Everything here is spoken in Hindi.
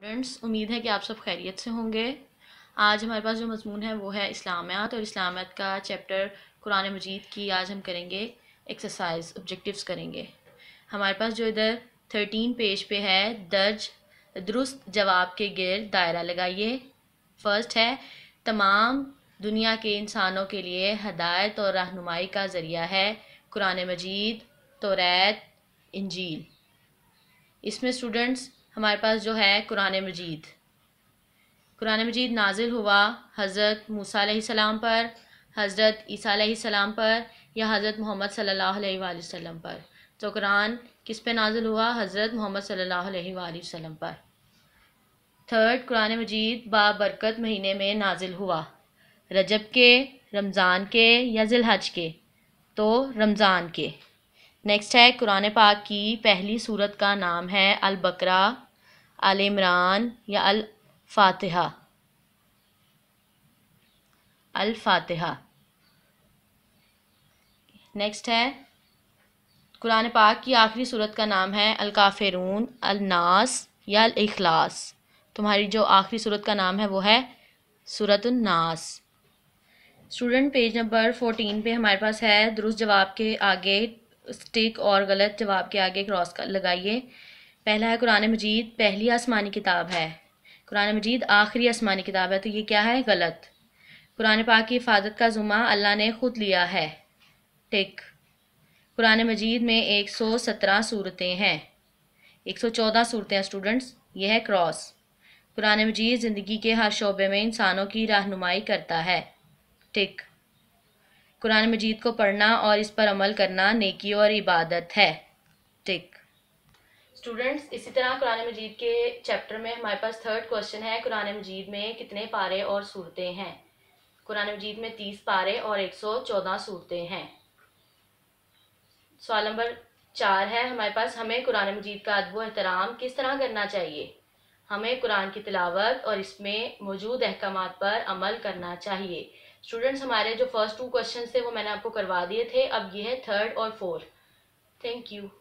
स्टूडेंट्स उम्मीद है कि आप सब खैरियत से होंगे आज हमारे पास जो मजमून है वो है इस्लामियात और इस्लामियात का चैप्टर कुरान मजीद की आज हम करेंगे एक्सरसाइज ऑब्जेक्टिव्स करेंगे हमारे पास जो इधर थर्टीन पेज पे है दर्ज दुरुस्त जवाब के गिर दायरा लगाइए फर्स्ट है तमाम दुनिया के इंसानों के लिए हदायत और रहनुमाई का ज़रिया है कुरान मजीद तो इंजील इसमें स्टूडेंट्स हमारे पास जो है कुरान मजीद कुरान मजीद नाजिल हुआ हज़रत मूसा सलाम पर हज़रत ईसी सलाम पर या हज़रत मोहम्मद सल्ला वम पर तो कुरान किस पे नाजिल हुआ हज़रत मोहम्मद सल्ला अलैहि पर थर्ड कुरान मजीद बाबरकत महीने में नाजिल हुआ रजब के रमज़ान के या जिलहज के तो रमज़ान के नेक्स्ट है कुरान पाक की पहली सूरत का नाम है अलबकरा अल इमरान या अल फातिहा अल फातिहा नेक्स्ट है कुरान पाक की आखिरी सूरत का नाम है अल काफिरून अल नास या अल इखलास तुम्हारी जो आखिरी सूरत का नाम है वो है सूरत नास स्टूडेंट पेज नंबर फोर्टीन पे हमारे पास है दुरुस्त जवाब के आगे स्टिक और गलत जवाब के आगे क्रॉस लगाइए पहला है कुरान मजीद पहली आसमानी किताब है कुरान मजीद आखिरी आसमानी किताब है तो ये क्या है गलत कुरान पाक की हिफाजत का ज़ुमा अल्लाह ने खुद लिया है टिक कुरान मजीद में एक सौ सत्रह सूरतें हैं एक सौ चौदह सूरतें स्टूडेंट्स ये है क्रॉस कुरान मजीद ज़िंदगी के हर शोबे में इंसानों की रहनुमाई करता है टिक कुरान मजीद को पढ़ना और इस पर अमल करना नेकी और इबादत है टिक स्टूडेंट्स इसी तरह कुरान मजीद के चैप्टर में हमारे पास थर्ड क्वेश्चन है कुरान मजीद में कितने पारे और सूरतें हैं कुरान मजीद में तीस पारे और एक सौ चौदह सूरतें हैं सवाल नंबर चार है हमारे पास हमें कुरान मजीद का अदब एहतराम किस तरह करना चाहिए हमें कुरान की तिलावत और इसमें मौजूद अहकाम पर अमल करना चाहिए स्टूडेंट्स हमारे जो फर्स्ट टू क्वेश्चन थे वो मैंने आपको करवा दिए थे अब ये है थर्ड और फोर्थ थैंक यू